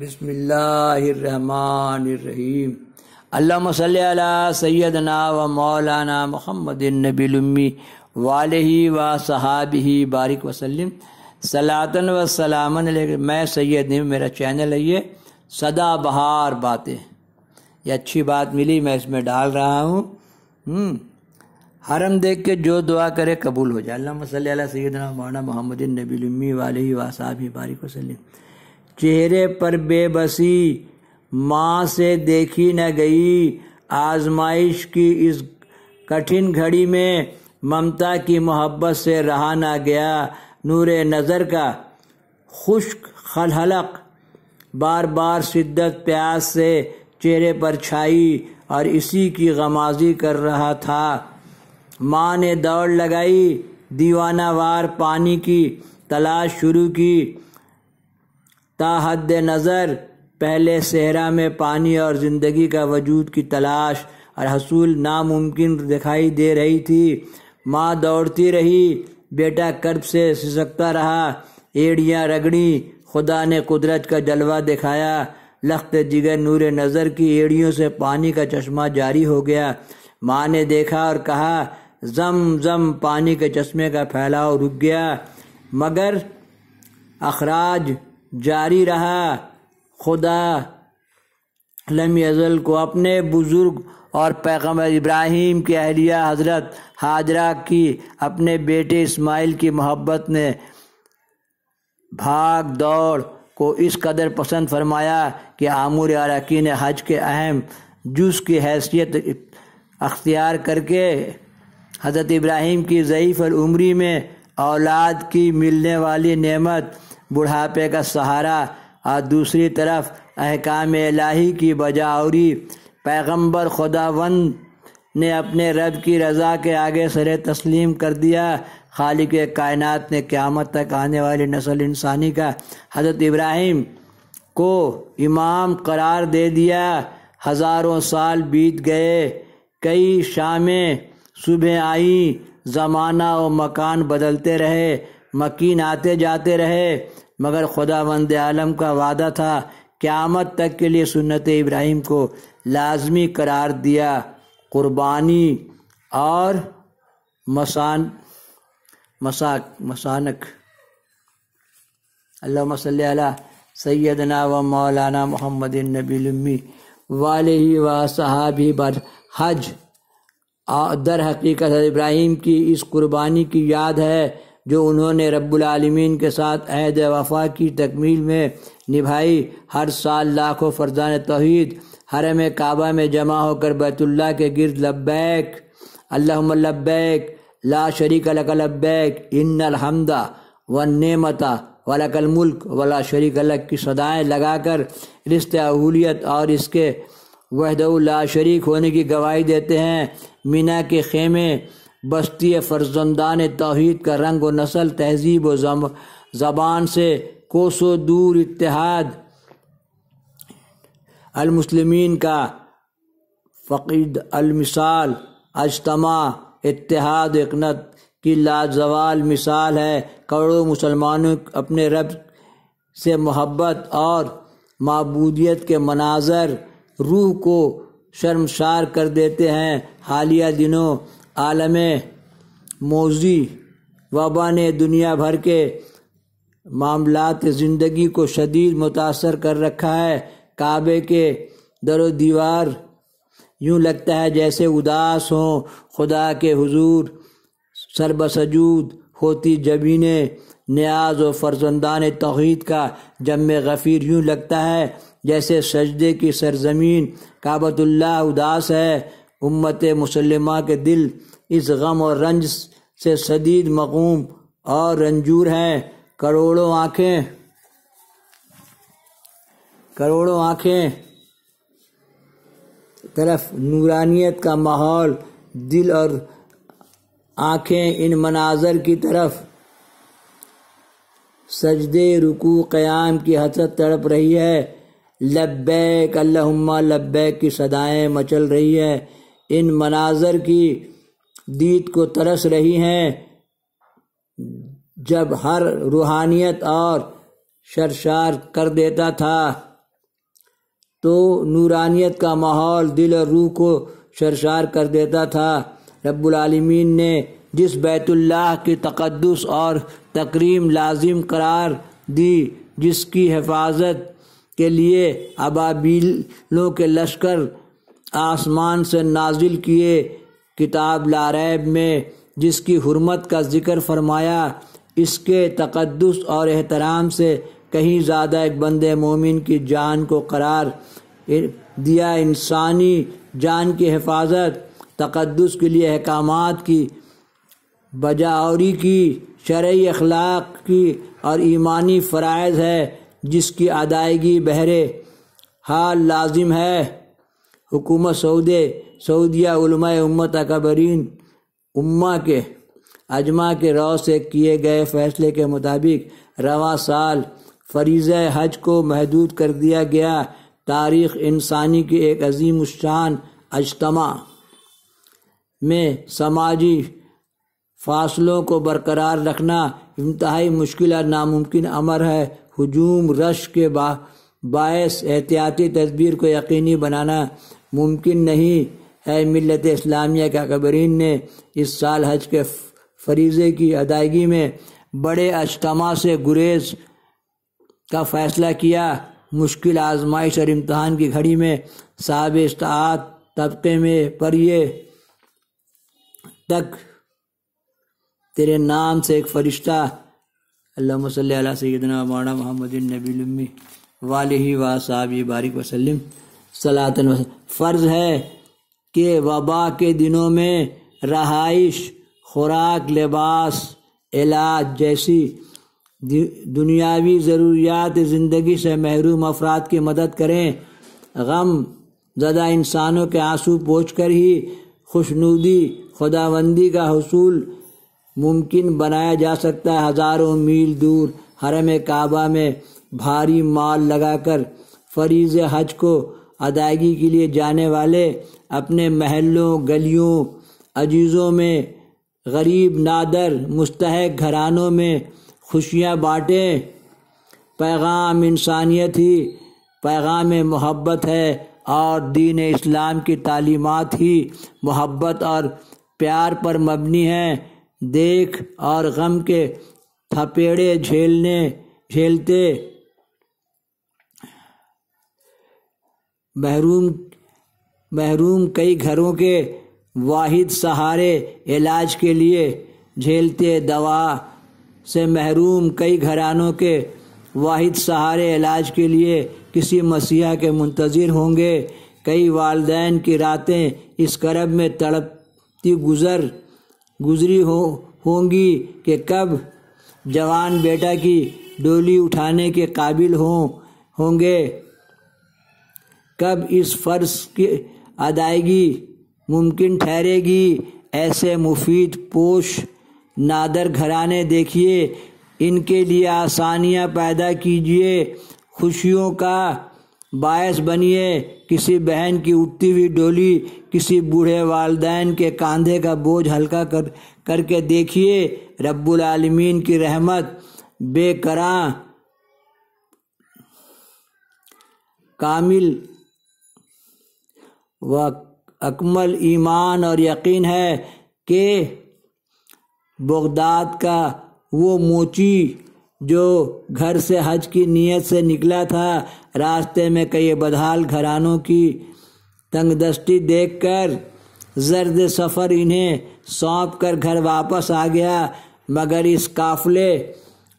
बिसमीम अल्लाम सैदना व मौलाना मोहम्मद नबीलम्मी वाल ही व सहाब ही बारिक वसलम सलातन व सलामन मैं सैद नहीं मेरा चैनल है ये सदा बहार बातें ये अच्छी बात मिली मैं इसमें डाल रहा हूँ हम्म। हरम देख के जो दुआ करे कबूल हो जाए अल्लाह सैदना मौलाना मोहम्मद नबी वाल ही ही बारिक वसलम चेहरे पर बेबसी माँ से देखी न गई आजमाइश की इस कठिन घड़ी में ममता की मोहब्बत से रहा ना गया नूर नज़र का खुश्क खलहलक बार बार शिद्दत प्यास से चेहरे पर छाई और इसी की गमाजी कर रहा था माँ ने दौड़ लगाई दीवाना वार पानी की तलाश शुरू की ताहद नज़र पहले सहरा में पानी और ज़िंदगी का वजूद की तलाश और हसूल नामुमकिन दिखाई दे रही थी माँ दौड़ती रही बेटा कर्ब से सिसकता रहा एड़ियाँ रगड़ी खुदा ने कुदरत का जलवा दिखाया लख्त जिगर नूर नज़र की एड़ियों से पानी का चश्मा जारी हो गया माँ ने देखा और कहा जम जम पानी के चश्मे का फैलाव रुक गया मगर अखराज जारी रहा खुदा लम यजल को अपने बुज़ुर्ग और पैगम्बर इब्राहिम के अहलिया हज़रत हाजरा की अपने बेटे इस्माइल की मोहब्बत ने भाग दौड़ को इस कदर पसंद फरमाया कि आमूर अरकान हज के अहम जुज की हैसियत अख्तियार करके हज़रत इब्राहिम की ज़यीफ़ उम्री में औलाद की मिलने वाली नेमत बुढ़ापे का सहारा और दूसरी तरफ अहकाम इलाही की बजावरी पैगंबर खुदावंद ने अपने रब की रज़ा के आगे सर तस्लीम कर दिया खालिक कायनात ने क़्यामत तक आने वाली नस्ल इंसानी का हज़रत इब्राहिम को इमाम करार दे दिया हज़ारों साल बीत गए कई शामें सुबह आई ज़माना और मकान बदलते रहे मकीन आते जाते रहे मगर खुदा वंद आलम का वादा था क़्यामत तक के लिए सुन्नत इब्राहिम को लाजमी करार दिया क़ुरबानी और मसान मसाक मसानक अल्लाह सैदना व मौलाना मोहम्मद नबी वाले ही व सहाबी बर हज दर हकीकत इब्राहिम की इस कुर्बानी की याद है जो उन्होंने रबालमीन के साथ अहद वफा की तकमील में निभाई हर साल लाखों फरजान तोहद हरम काबा में जमा होकर बैतुल्ला के गिरद लब्बैक अल्लाह ला शरीक लक लब्बैक इन हमदा व नेमता वलकल मुल्क वला शरीक अलग की सदाएँ लगाकर रिश्ते अहूलियत और इसके वहद ला शरीक होने की गवाही देते हैं मीना के खेमे बस्ती फर्जंदान तोहद का रंग व नसल तहजीब व जबान से कोसो दूर इतिहाद अलमुसलिमीन का फ़कीद अलमिसाल अजतमा इतिहाद इकनत की लाजवाल मिसाल है करोड़ों मुसलमानों अपने रब से मोहब्बत और मबूदियत के मनाजर रूह को शर्मसार कर देते हैं हालिया दिनों आलम मोजी वबा ने दुनिया भर के मामलात ज़िंदगी को शदीद मुतासर कर रखा है काबे के दर दीवार यूँ लगता है जैसे उदास हों खुदा के हुजूर सरबसजूद होती जबीने न्याज व फर्जंदान तोहद का जम गफ़ीर यूँ लगता है जैसे सजदे की सरजमीन काबतुल्ला उदास है उम्मत मुसलम के दिल इस गम और रंज से शदीद मकूम और रंजूर हैं करोड़ों आँखें करोड़ों आँखें तरफ नूरानियत का माहौल दिल और आँखें इन मनाजर की तरफ सजदे रुकू क़याम की हसरत तड़प रही है लब्बैक अल्लाहुम्मा लब्बैक की सदाएँ मचल रही है इन मनाजर की दीद को तरस रही हैं जब हर रूहानियत और शरशार कर देता था तो नूरानियत का माहौल दिल और रूह को शरशार कर देता था रब्बुलमीन ने जिस बैतुल्लाह की तकदस और तकरीम लाजिम करार दी जिसकी हिफाजत के लिए अबाबीलों के लश्कर आसमान से नाजिल किए किताब लारैब में जिसकी हरमत का जिक्र फरमाया इसके तकदस और एहतराम से कहीं ज़्यादा एक बंद मोमिन की जान को करार दिया इंसानी जान की हिफाजत तकदस के लिए अहकाम की बजावरी की शर्य अखलाक की और ईमानी फ़रज़ है जिसकी अदायगी बहरे हाल लाजिम है हुकूमत सऊदे सऊदिया उलमाए उम्मत अकबरीन उम्मा के अजमा के राव से किए गए फैसले के मुताबिक रवा साल फरीज हज को महदूद कर दिया गया तारीख इंसानी की एक अजीम शान अजतमा में समाजी फासलों को बरकरार रखना इंतहाई मुश्किल और नामुमकिन अमर है हजूम रश के बा बायस एहतियाती तदबीर को यकीनी बनाना मुमकिन नहीं है मिलत इस्लामिया के अकबरीन ने इस साल हज के फरीज़े की अदायगी में बड़े अजतमा से गुरेज का फ़ैसला किया मुश्किल आजमाइश और इम्तहान की घड़ी में साहब इस्तात तबके में पर ये तक तेरे नाम से एक फ़रिश्ता अल्लाह सल्ला सैदना मौलाना मोहम्मद नबीलमी वाल ही साहब बारिक वसलम सलातन फ़र्ज है कि वबा के दिनों में रहाइश खुराक लिबास इलाज जैसी दुनियावी ज़रूरियात ज़िंदगी से महरूम अफराद की मदद करें गम ज़दा इंसानों के आंसू पोछ कर ही खुशनुदी खुदाबंदी का हसूल मुमकिन बनाया जा सकता है हज़ारों मील दूर हरम काबा में भारी माल लगाकर फरीज हज को अदायगी के लिए जाने वाले अपने महलों गलियों अजीज़ों में गरीब नादर मुस्तक घरानों में खुशियाँ बाँटें पैगाम इंसानियत ही पैगाम मोहब्बत है और दीन इस्लाम की तालीमत ही मोहब्बत और प्यार पर मबनी हैं देख और गम के थपेड़े झेलने झेलते महरूम महरूम कई घरों के वाहिद सहारे इलाज के लिए झेलते दवा से महरूम कई घरानों के वाहिद सहारे इलाज के लिए किसी मसीहा के मुंतज़र होंगे कई वालदेन की रातें इस करब में तड़पती गुज़र गुजरी हो होंगी कि कब जवान बेटा की डोली उठाने के काबिल हों होंगे कब इस फ़र्ज की अदायगी मुमकिन ठहरेगी ऐसे मुफीद पोश नादर घराने देखिए इनके लिए आसानियां पैदा कीजिए खुशियों का बायस बनिए किसी बहन की उठती हुई डोली किसी बूढ़े वालदेन के कंधे का बोझ हल्का कर करके देखिए रब्बुल आलमीन की रहमत बेकरा कामिल वह अकमल ईमान और यकीन है कि बगदाद का वो मोची जो घर से हज की नीयत से निकला था रास्ते में कई बदहाल घरानों की तंगदस्ती देखकर जर्द सफ़र इन्हें सौंप कर घर वापस आ गया मगर इस काफले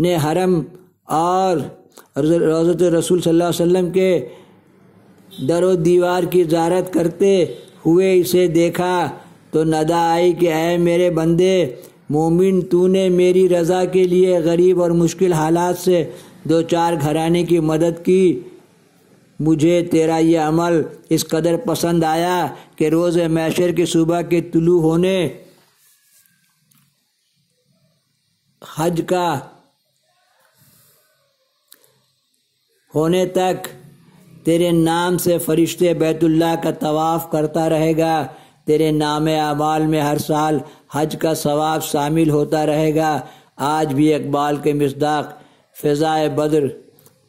ने हरम और रोज़त रसूल सल्लल्लाहु अलैहि वसल्लम के दरो दीवार की जारत करते हुए इसे देखा तो नदा आई कि अय मेरे बंदे मोमिन तूने मेरी रज़ा के लिए गरीब और मुश्किल हालात से दो चार घराने की मदद की मुझे तेरा ये अमल इस कदर पसंद आया कि रोज़ मैशर की सुबह के तुलु होने हज का होने तक तेरे नाम से फरिश्ते बैतुल्ला का तवाफ करता रहेगा तेरे नाम अमाल में हर साल हज का सवाब शामिल होता रहेगा आज भी इकबाल के मजदाक फ़ाय बद्र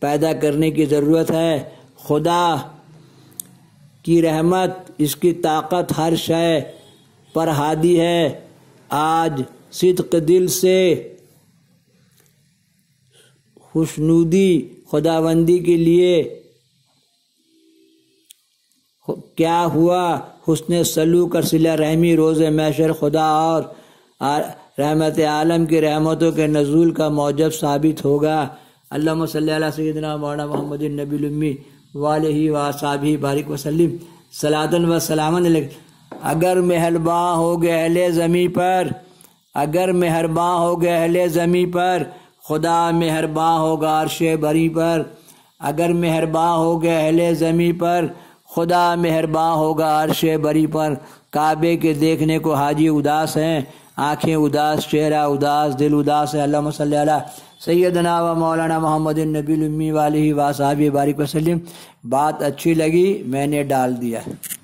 पैदा करने की ज़रूरत है खुदा की रहमत इसकी ताकत हर शय पर हादी है आज सिद्क दिल से खुशनुदी खुदाबंदी के लिए क्या हुआ हुसन सलूक और सिला रहमी रोज़ मैशर खुदा और रहमत आलम की रहमतों के नजूल का मौजब साबित होगा अल्लाह सदना मौना मोहम्मद नबीमी वाल वासाबी बारिक वसलम सलातन व अगर मेहरबा हो गए अहले ज़मी पर अगर मेहरबा हो गए अहले ज़मी पर खुदा मेहरबा होगा अरश बरी पर अगर मेहरबा हो गए अहले ज़मी पर खुदा मेहरबान होगा अरश बरी पर काबे के देखने को हाजी उदास हैं आंखें उदास चेहरा उदास दिल उदास है अल्लाह सल सैदना व मौलाना मोहम्मद नबी वाली वासाबी बारिक वसलम बात अच्छी लगी मैंने डाल दिया